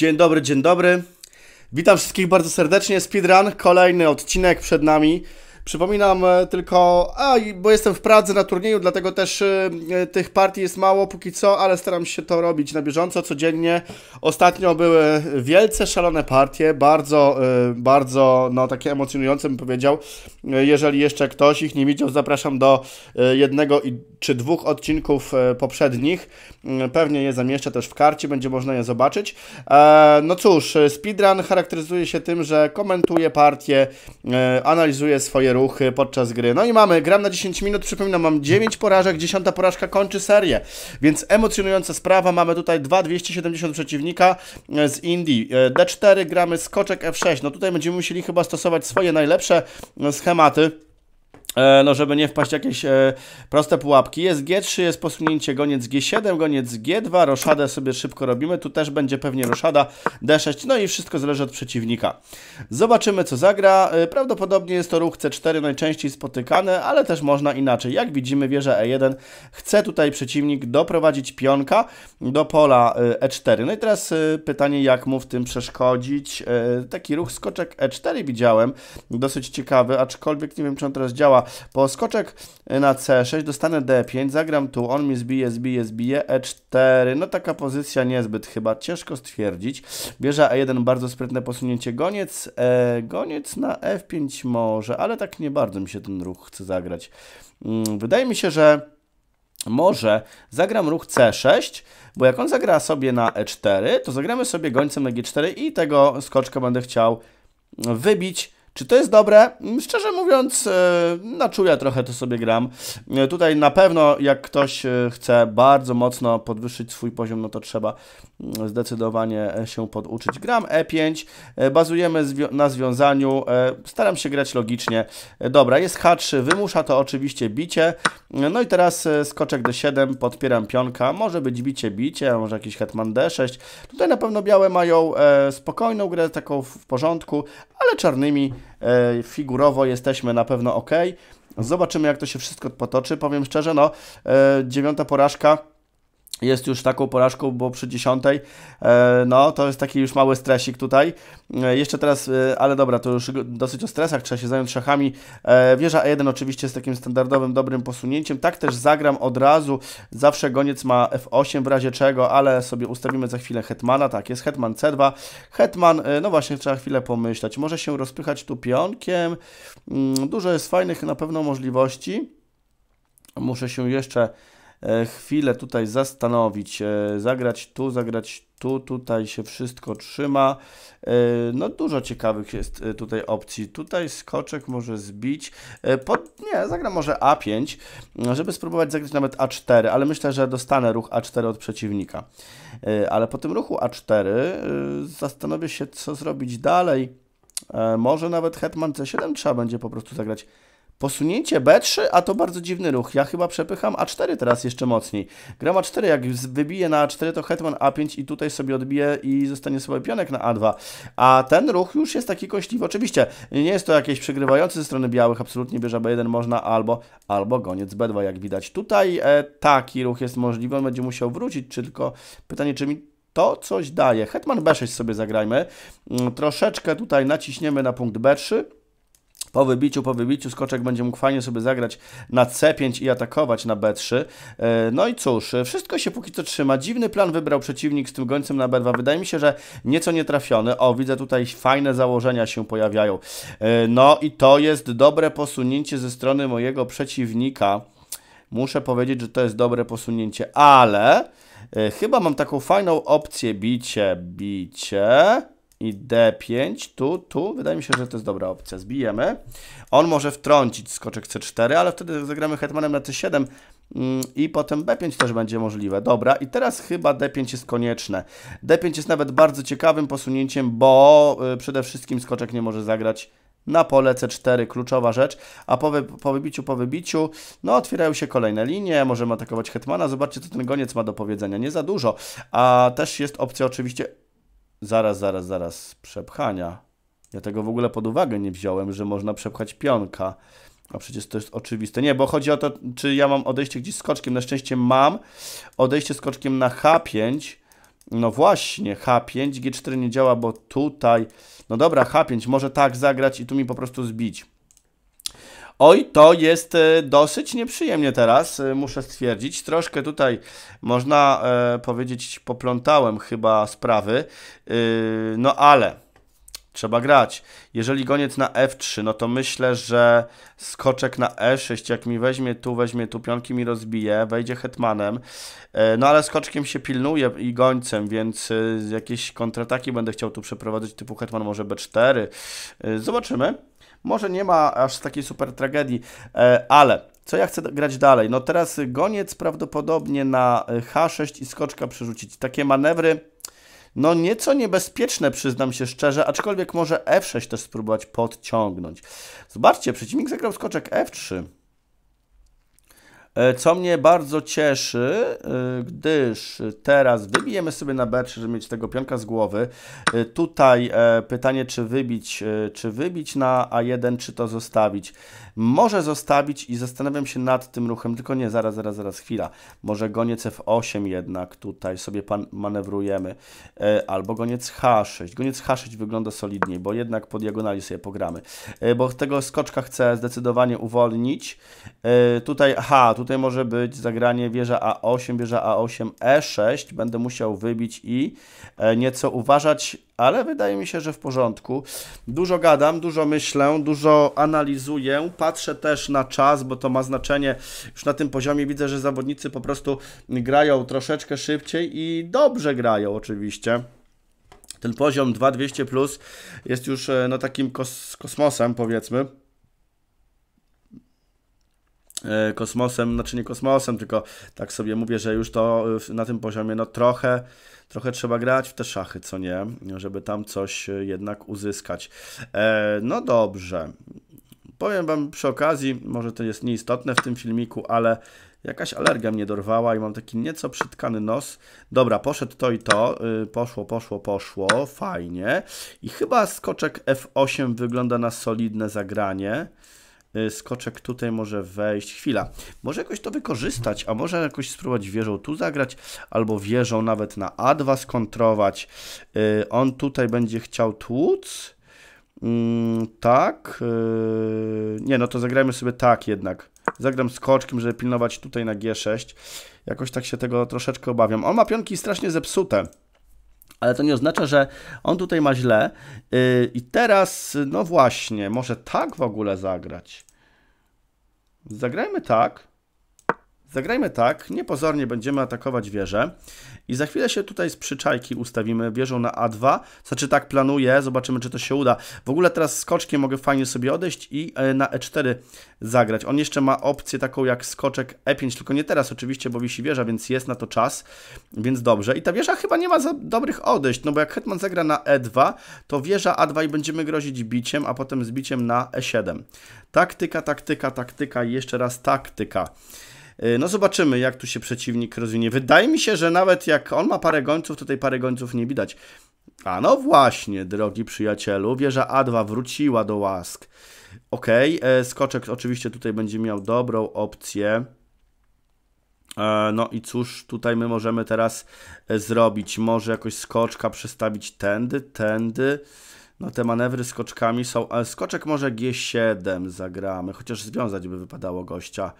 Dzień dobry, dzień dobry. Witam wszystkich bardzo serdecznie. Speedrun, kolejny odcinek przed nami. Przypominam e, tylko, a, bo jestem w Pradze na turnieju, dlatego też e, e, tych partii jest mało póki co, ale staram się to robić na bieżąco, codziennie. Ostatnio były wielce szalone partie, bardzo, bardzo, no takie emocjonujące bym powiedział. Jeżeli jeszcze ktoś ich nie widział, zapraszam do jednego i, czy dwóch odcinków poprzednich. Pewnie je zamieszczę też w karcie, będzie można je zobaczyć. No cóż, speedrun charakteryzuje się tym, że komentuje partie, analizuje swoje ruchy podczas gry. No i mamy, gram na 10 minut, przypominam, mam 9 porażek, 10 porażka kończy serię, więc emocjonująca sprawa, mamy tutaj 2 270 przeciwnika e, z Indii. E, D4 gramy skoczek F6, no tutaj będziemy musieli chyba stosować swoje najlepsze e, schematy. E, no żeby nie wpaść w jakieś e, proste pułapki. Jest G3, jest posunięcie goniec G7, goniec G2, roszadę sobie szybko robimy, tu też będzie pewnie roszada D6, no i wszystko zależy od przeciwnika. Zobaczymy co zagra, e, prawdopodobnie jest to ruch C4 najczęściej spotykane ale też można inaczej. Jak widzimy wieża E1 chce tutaj przeciwnik doprowadzić pionka do pola e, E4. No i teraz e, pytanie jak mu w tym przeszkodzić. E, taki ruch skoczek E4 widziałem, dosyć ciekawy, aczkolwiek nie wiem czy on teraz działa po skoczek na C6 dostanę D5, zagram tu, on mi zbije, zbije, zbije, E4. No taka pozycja niezbyt chyba, ciężko stwierdzić. Bierze E1, bardzo sprytne posunięcie. Goniec, e, goniec na F5 może, ale tak nie bardzo mi się ten ruch chce zagrać. Mm, wydaje mi się, że może zagram ruch C6, bo jak on zagra sobie na E4, to zagramy sobie gońcem na G4 i tego skoczka będę chciał wybić czy to jest dobre? Mm, szczerze mówiąc, e, na czuja trochę to sobie gram. E, tutaj na pewno, jak ktoś e, chce bardzo mocno podwyższyć swój poziom, no to trzeba mm, zdecydowanie się poduczyć. Gram E5, bazujemy na związaniu, staram się grać logicznie. Dobra, jest H3, wymusza to oczywiście bicie. No i teraz skoczek D7, podpieram pionka. Może być bicie, bicie, może jakiś hetman D6. Tutaj na pewno białe mają spokojną grę, taką w porządku, ale czarnymi E, figurowo jesteśmy na pewno ok. Zobaczymy, jak to się wszystko potoczy. Powiem szczerze, no, e, dziewiąta porażka jest już taką porażką, bo przy dziesiątej, e, no to jest taki już mały stresik tutaj. E, jeszcze teraz, e, ale dobra, to już dosyć o stresach, trzeba się zająć szachami. Wieża E1 oczywiście jest takim standardowym, dobrym posunięciem. Tak też zagram od razu, zawsze goniec ma F8 w razie czego, ale sobie ustawimy za chwilę hetmana, tak, jest hetman C2. Hetman, no właśnie, trzeba chwilę pomyśleć, może się rozpychać tu pionkiem. Mm, dużo jest fajnych na pewno możliwości. Muszę się jeszcze E, chwilę tutaj zastanowić, e, zagrać tu, zagrać tu, tutaj się wszystko trzyma. E, no dużo ciekawych jest tutaj opcji. Tutaj skoczek może zbić. Pod, nie, zagram może A5, żeby spróbować zagrać nawet A4, ale myślę, że dostanę ruch A4 od przeciwnika. Ale po tym ruchu A4 zastanowię się, co zrobić dalej. Może nawet hetman C7 trzeba będzie po prostu zagrać Posunięcie B3, a to bardzo dziwny ruch. Ja chyba przepycham A4 teraz jeszcze mocniej. Gram A4, jak wybije na A4 to hetman A5 i tutaj sobie odbije i zostanie sobie pionek na A2. A ten ruch już jest taki kośliwy. Oczywiście nie jest to jakieś przegrywający ze strony białych, absolutnie bierze B1 można albo, albo goniec B2 jak widać. Tutaj e, taki ruch jest możliwy, on będzie musiał wrócić, czy tylko pytanie czy mi to coś daje. Hetman B6 sobie zagrajmy. Mm, troszeczkę tutaj naciśniemy na punkt B3. Po wybiciu, po wybiciu skoczek będzie mógł fajnie sobie zagrać na C5 i atakować na B3. E, no i cóż, wszystko się póki co trzyma. Dziwny plan wybrał przeciwnik z tym gońcem na B2. Wydaje mi się, że nieco nietrafiony. O, widzę tutaj fajne założenia się pojawiają. E, no i to jest dobre posunięcie ze strony mojego przeciwnika. Muszę powiedzieć, że to jest dobre posunięcie, ale e, chyba mam taką fajną opcję bicie, bicie i D5, tu, tu, wydaje mi się, że to jest dobra opcja, zbijemy. On może wtrącić skoczek C4, ale wtedy zagramy hetmanem na C7 mm, i potem B5 też będzie możliwe. Dobra, i teraz chyba D5 jest konieczne. D5 jest nawet bardzo ciekawym posunięciem, bo y, przede wszystkim skoczek nie może zagrać na pole C4, kluczowa rzecz, a po, wy, po wybiciu, po wybiciu, no otwierają się kolejne linie, możemy atakować Hetmana, zobaczcie co ten goniec ma do powiedzenia, nie za dużo, a też jest opcja oczywiście Zaraz, zaraz, zaraz. Przepchania. Ja tego w ogóle pod uwagę nie wziąłem, że można przepchać pionka. A przecież to jest oczywiste. Nie, bo chodzi o to, czy ja mam odejście gdzieś skoczkiem. Na szczęście mam odejście skoczkiem na H5. No właśnie, H5, G4 nie działa, bo tutaj... No dobra, H5 może tak zagrać i tu mi po prostu zbić. Oj, to jest e, dosyć nieprzyjemnie teraz, e, muszę stwierdzić. Troszkę tutaj można e, powiedzieć, poplątałem chyba sprawy, no ale trzeba grać. Jeżeli goniec na f3, no to myślę, że skoczek na e6, jak mi weźmie tu, weźmie tu, pionki mi rozbije, wejdzie hetmanem, no ale skoczkiem się pilnuje i gońcem, więc jakieś kontrataki będę chciał tu przeprowadzić, typu hetman może b4, zobaczymy. Może nie ma aż takiej super tragedii, e, ale co ja chcę grać dalej? No teraz goniec prawdopodobnie na e, H6 i skoczka przerzucić. Takie manewry, no nieco niebezpieczne, przyznam się szczerze, aczkolwiek może F6 też spróbować podciągnąć. Zobaczcie, przeciwnik zagrał skoczek F3. E, co mnie bardzo cieszy, e, gdyż teraz wybijemy sobie na betrze, żeby mieć tego pionka z głowy. E, tutaj pytanie, czy wybić, czy wybić na A1, czy to zostawić. Może zostawić i zastanawiam się nad tym ruchem, tylko nie, zaraz, zaraz, zaraz, chwila. Może goniec F8 jednak tutaj sobie manewrujemy, albo goniec H6. Goniec H6 wygląda solidniej, bo jednak po diagonali sobie pogramy, bo tego skoczka chcę zdecydowanie uwolnić. Tutaj, aha, tutaj tutaj może być zagranie wieża A8, wieża A8, E6. Będę musiał wybić i e, nieco uważać, ale wydaje mi się, że w porządku. Dużo gadam, dużo myślę, dużo analizuję. Patrzę też na czas, bo to ma znaczenie. Już na tym poziomie widzę, że zawodnicy po prostu grają troszeczkę szybciej i dobrze grają oczywiście. Ten poziom 2200 plus jest już e, no, takim kos kosmosem powiedzmy. E, kosmosem, znaczy nie kosmosem, tylko tak sobie mówię, że już to e, na tym poziomie no trochę, trochę trzeba grać w te szachy, co nie, żeby tam coś e, jednak uzyskać. No dobrze. Powiem Wam przy okazji, może to jest nieistotne w tym filmiku, ale jakaś alergia mnie dorwała i mam taki nieco przytkany nos. Dobra, poszedł to i to, poszło, poszło, poszło, fajnie. I chyba skoczek F8 wygląda na solidne zagranie. Y, skoczek tutaj może wejść. Chwila. Może jakoś to wykorzystać, a może jakoś spróbować wieżą tu zagrać, albo wieżą nawet na A2 skontrować. Y, on tutaj będzie chciał tłuc. Mm, tak. Y, nie, no to zagrajmy sobie tak jednak. Zagram skoczkiem, żeby pilnować tutaj na G6. Jakoś tak się tego troszeczkę obawiam. On ma pionki strasznie zepsute ale to nie oznacza, że on tutaj ma źle. Yy, I teraz, no właśnie, może tak w ogóle zagrać. Zagrajmy tak. Zagrajmy tak, niepozornie będziemy atakować wieżę i za chwilę się tutaj z przyczajki ustawimy wieżą na A2, znaczy tak planuję, zobaczymy czy to się uda. W ogóle teraz skoczkiem mogę fajnie sobie odejść i e, na E4 zagrać. On jeszcze ma opcję taką jak skoczek E5, tylko nie teraz oczywiście, bo wisi wieża, więc jest na to czas, więc dobrze. I ta wieża chyba nie ma za dobrych odejść, no bo jak Hetman zagra na E2, to wieża A2 i będziemy grozić biciem, a potem z biciem na E7. Taktyka, taktyka, taktyka i jeszcze raz taktyka. E, no zobaczymy, jak tu się przeciwnik rozwinie. Wydaje mi się, że nawet jak on ma parę gońców, tutaj parę gońców nie widać. A no właśnie, drogi przyjacielu, wieża A2 wróciła do łask. Ok, e, skoczek oczywiście tutaj będzie miał dobrą opcję. E, no i cóż tutaj my możemy teraz zrobić? Może jakoś skoczka przestawić tędy, tędy. No te manewry skoczkami są... Skoczek może G7 zagramy, chociaż związać by wypadało gościa.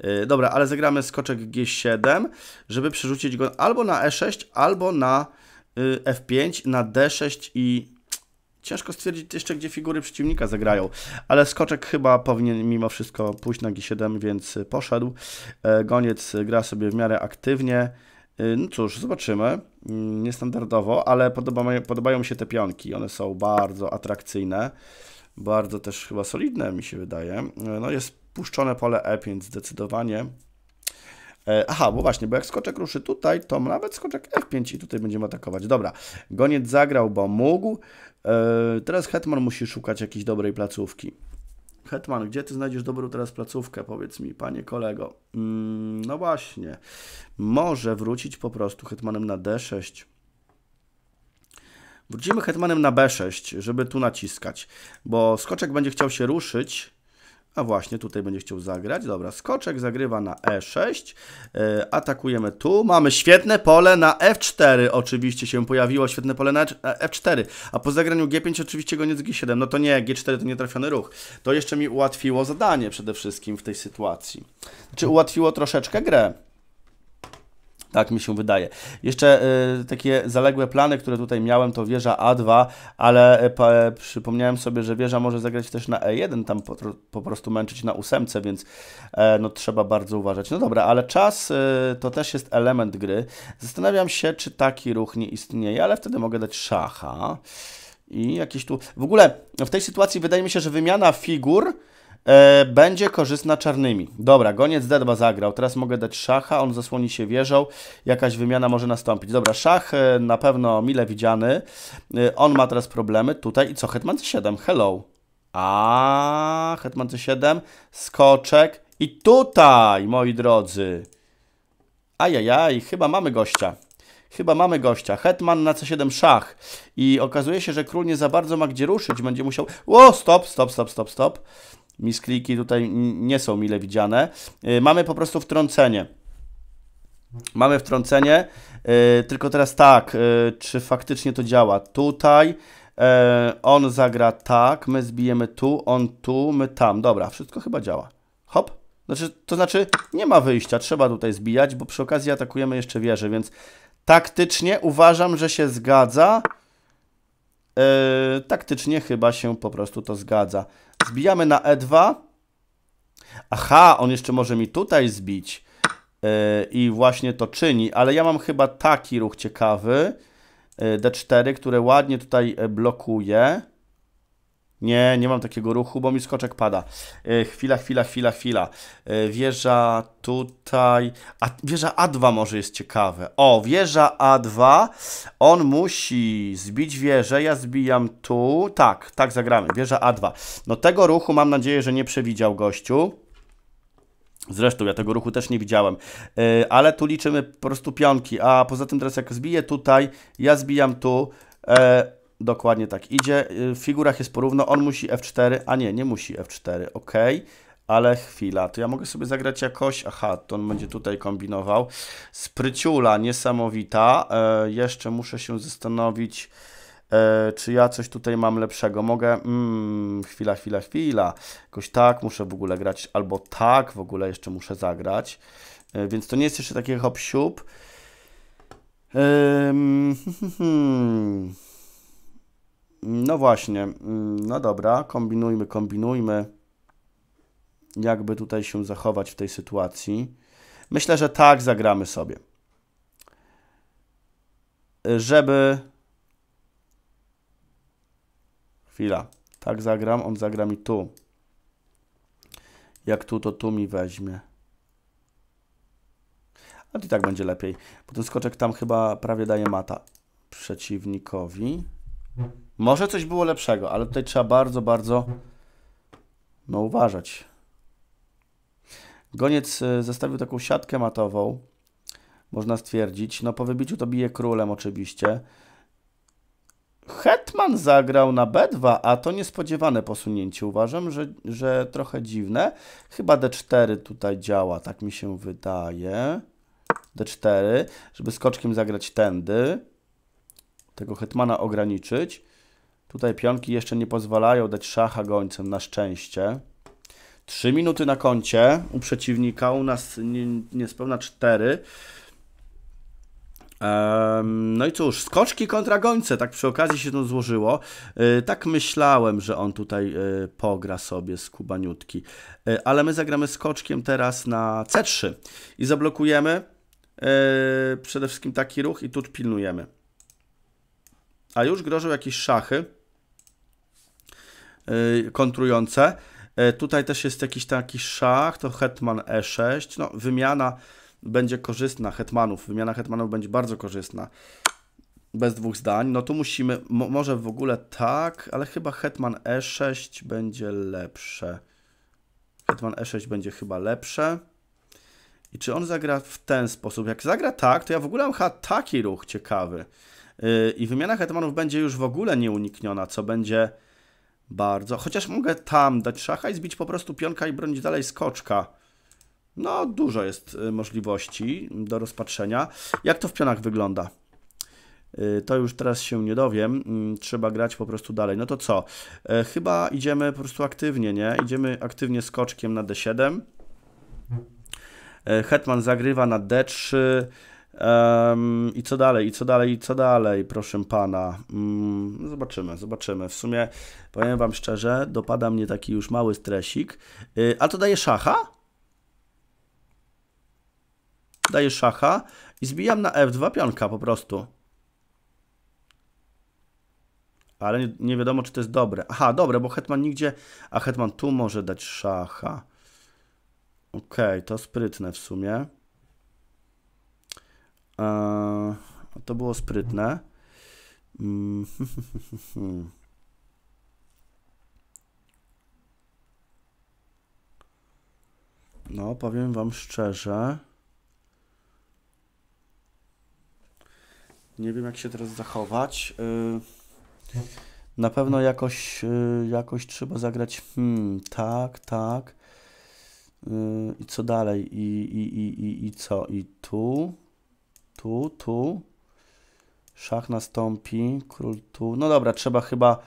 E, dobra, ale zagramy skoczek G7, żeby przerzucić go albo na E6, albo na y, F5, na D6 i ciężko stwierdzić jeszcze, gdzie figury przeciwnika zagrają. Ale skoczek chyba powinien mimo wszystko pójść na G7, więc poszedł. E, goniec gra sobie w miarę aktywnie. E, no cóż, zobaczymy. Mm, niestandardowo, ale podoba, podobają mi się te pionki. One są bardzo atrakcyjne. Bardzo też chyba solidne, mi się wydaje. No jest Puszczone pole E5 zdecydowanie. E, aha, bo właśnie, bo jak skoczek ruszy tutaj, to nawet skoczek F5 i tutaj będziemy atakować. Dobra, goniec zagrał, bo mógł. E, teraz Hetman musi szukać jakiejś dobrej placówki. Hetman, gdzie ty znajdziesz dobrą teraz placówkę? Powiedz mi, panie kolego. Mm, no właśnie, może wrócić po prostu Hetmanem na D6. Wrócimy Hetmanem na B6, żeby tu naciskać, bo skoczek będzie chciał się ruszyć a właśnie tutaj będzie chciał zagrać. Dobra, skoczek zagrywa na E6. E, atakujemy tu. Mamy świetne pole na F4. Oczywiście się pojawiło świetne pole na F4. A po zagraniu G5 oczywiście goniec G7. No to nie, G4 to nietrafiony ruch. To jeszcze mi ułatwiło zadanie przede wszystkim w tej sytuacji. Czy ułatwiło troszeczkę grę. Tak mi się wydaje. Jeszcze y, takie zaległe plany, które tutaj miałem, to wieża A2, ale e, e, przypomniałem sobie, że wieża może zagrać też na E1, tam po, po prostu męczyć na ósemce, więc no, trzeba bardzo uważać. No dobra, ale czas to też jest element gry. Zastanawiam się, czy taki ruch nie istnieje, ale wtedy mogę dać szacha i jakieś tu... W ogóle w tej sytuacji wydaje mi się, że wymiana figur E, będzie korzystna czarnymi. Dobra, goniec D2 zagrał. Teraz mogę dać szacha, on zasłoni się wieżą. Jakaś wymiana może nastąpić. Dobra, szach e, na pewno mile widziany. E, on ma teraz problemy tutaj. I co? Hetman C7, hello. A, Hetman C7, skoczek. I tutaj, moi drodzy. Ajajaj, chyba mamy gościa chyba mamy gościa. Hetman na C7 szach. I okazuje się, że król nie za bardzo ma gdzie ruszyć. Będzie musiał... O, stop, stop, stop, stop, stop. Miskliki tutaj nie są mile widziane. Y, mamy po prostu wtrącenie. Mamy wtrącenie, y, tylko teraz tak, y, czy faktycznie to działa. Tutaj on zagra tak, my zbijemy tu, on tu, my tam. Dobra, wszystko chyba działa. Hop. Znaczy, to znaczy, nie ma wyjścia, trzeba tutaj zbijać, bo przy okazji atakujemy jeszcze wieżę, więc taktycznie uważam, że się zgadza. taktycznie chyba się po prostu to zgadza. Zbijamy na E2. Aha, on jeszcze może mi tutaj zbić. Yy, I właśnie to czyni, ale ja mam chyba taki ruch ciekawy. Yy, D4, który ładnie tutaj e, blokuje. Nie, nie mam takiego ruchu, bo mi skoczek pada. E, chwila, chwila, chwila, chwila. E, wieża tutaj. A, wieża A2 może jest ciekawe. O, wieża A2. On musi zbić wieżę. Ja zbijam tu. Tak, tak zagramy. Wieża A2. No tego ruchu mam nadzieję, że nie przewidział gościu. Zresztą ja tego ruchu też nie widziałem, e, ale tu liczymy po prostu pionki, a poza tym teraz jak zbiję tutaj, ja zbijam tu, Dokładnie tak idzie. Y, w figurach jest porówno. On musi F4, a nie, nie musi F4, ok. Ale chwila, to ja mogę sobie zagrać jakoś. Aha, to on będzie tutaj kombinował. Spryciula niesamowita. E, jeszcze muszę się zastanowić, e, czy ja coś tutaj mam lepszego. Mogę. Mm, chwila, chwila, chwila. Jakoś tak muszę w ogóle grać, albo tak w ogóle jeszcze muszę zagrać. E, więc to nie jest jeszcze taki hop-siup. Hmm, hmm, hmm. No właśnie, mm, no dobra, kombinujmy, kombinujmy, jakby tutaj się zachować w tej sytuacji. Myślę, że tak zagramy sobie. Żeby... Chwila. Tak zagram, on zagra mi tu. Jak tu, to tu mi weźmie. Ale i tak będzie lepiej, bo ten skoczek tam chyba prawie daje mata przeciwnikowi. Może coś było lepszego, ale tutaj trzeba bardzo, bardzo no, uważać. Goniec e, zestawił taką siatkę matową, można stwierdzić. No po wybiciu to bije królem oczywiście. Hetman zagrał na B2, a to niespodziewane posunięcie. Uważam, że, że trochę dziwne. Chyba D4 tutaj działa, tak mi się wydaje. D4, żeby skoczkiem zagrać tędy. Tego hetmana ograniczyć. Tutaj pionki jeszcze nie pozwalają dać szacha gońcem, na szczęście. 3 minuty na koncie u przeciwnika, u nas nie, niespełna 4. No i cóż, skoczki kontra gońce, tak przy okazji się to złożyło. Y, tak myślałem, że on tutaj y, pogra sobie z Kubaniutki, y, ale my zagramy skoczkiem teraz na C3 i zablokujemy przede wszystkim taki ruch i tu pilnujemy. A już grożą jakieś szachy. Y, kontrujące. Y, tutaj też jest jakiś taki szach, to hetman e6. No, wymiana będzie korzystna hetmanów. Wymiana hetmanów będzie bardzo korzystna. Bez dwóch zdań. No tu musimy, może w ogóle tak, ale chyba hetman e6 będzie lepsze. Hetman e6 będzie chyba lepsze. I czy on zagra w ten sposób? Jak zagra tak, to ja w ogóle mam chyba taki ruch ciekawy. Yy, I wymiana hetmanów będzie już w ogóle nieunikniona, co będzie bardzo. Chociaż mogę tam dać szacha i zbić po prostu pionka i bronić dalej skoczka. No, dużo jest y, możliwości do rozpatrzenia. Jak to w pionach wygląda? Y, to już teraz się nie dowiem. Mm, trzeba grać po prostu dalej. No to co? E, chyba idziemy po prostu aktywnie, nie? Idziemy aktywnie skoczkiem na D7. E, Hetman zagrywa na D3. Um, I co dalej, i co dalej, i co dalej, proszę pana. Um, zobaczymy, zobaczymy. W sumie, powiem wam szczerze, dopada mnie taki już mały stresik. Yy, a to daje szacha? Daje szacha i zbijam na F2 pionka po prostu. Ale nie, nie wiadomo, czy to jest dobre. Aha, dobre, bo Hetman nigdzie... A Hetman tu może dać szacha. Okej, okay, to sprytne w sumie. Eee, to było sprytne. Mm. No, powiem Wam szczerze. Nie wiem, jak się teraz zachować. Y, na pewno jakoś, y, jakoś trzeba zagrać. Hmm, tak, tak. Y, I co dalej? I, i, i, i, I co? I tu? tu, tu. Szach nastąpi, król tu. No dobra, trzeba chyba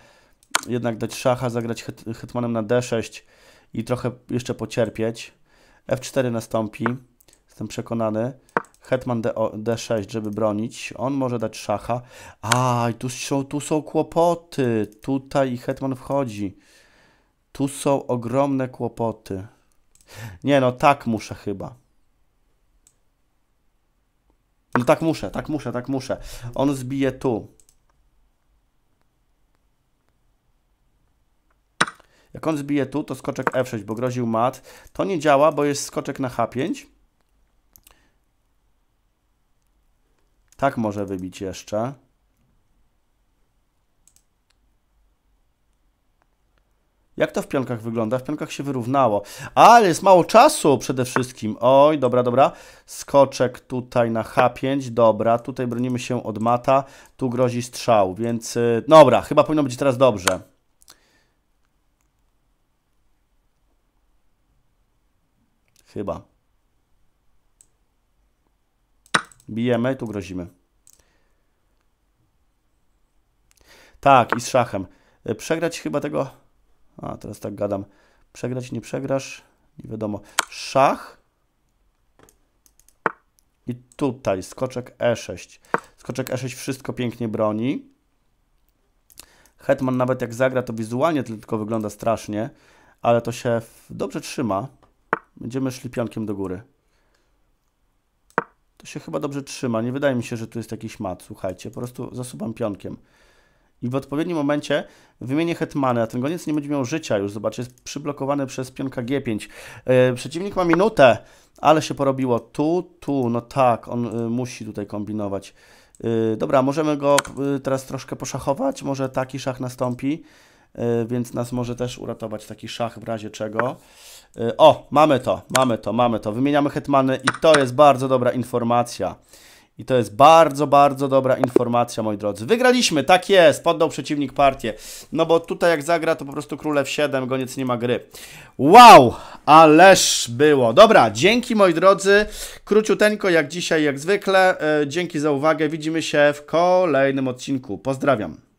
jednak dać szacha, zagrać het, hetmanem na d6 i trochę jeszcze pocierpieć. f4 nastąpi, jestem przekonany. Hetman D, d6, żeby bronić. On może dać szacha. Aj, tu są, tu są kłopoty. Tutaj hetman wchodzi. Tu są ogromne kłopoty. Nie no, tak muszę chyba. No tak muszę, tak muszę, tak muszę. On zbije tu. Jak on zbije tu, to skoczek F6, bo groził mat. To nie działa, bo jest skoczek na H5. Tak może wybić jeszcze. Jak to w pionkach wygląda? W pionkach się wyrównało. Ale jest mało czasu przede wszystkim. Oj, dobra, dobra. Skoczek tutaj na H5. Dobra, tutaj bronimy się od mata. Tu grozi strzał, więc... Y, dobra, chyba powinno być teraz dobrze. Chyba. Bijemy, tu grozimy. Tak, i z szachem. Y, przegrać chyba tego... A, teraz tak gadam. Przegrać, nie przegrasz. Nie wiadomo. Szach. I tutaj skoczek E6. Skoczek E6 wszystko pięknie broni. Hetman nawet jak zagra, to wizualnie tylko wygląda strasznie, ale to się dobrze trzyma. Będziemy szli pionkiem do góry. To się chyba dobrze trzyma. Nie wydaje mi się, że tu jest jakiś mat. Słuchajcie, po prostu zasuwam pionkiem i w odpowiednim momencie wymienię hetmany, a ten goniec nie będzie miał życia już, zobaczcie, jest przyblokowany przez pionka G5. Yy, e, przeciwnik ma minutę, ale się porobiło tu, tu, no tak, on e, musi tutaj kombinować. Yy, dobra, możemy go teraz troszkę poszachować, może taki szach nastąpi, więc nas może też uratować taki szach w razie czego. O, mamy to, mamy to, mamy to. Wymieniamy hetmany i to jest bardzo dobra informacja. I to jest bardzo, bardzo dobra informacja, moi drodzy. Wygraliśmy, tak jest, poddał przeciwnik partię. No bo tutaj jak zagra, to po prostu królew 7, goniec nie ma gry. Wow, ależ było. Dobra, dzięki, moi drodzy. Króciuteńko, jak dzisiaj, jak zwykle. E, dzięki za uwagę. Widzimy się w kolejnym odcinku. Pozdrawiam.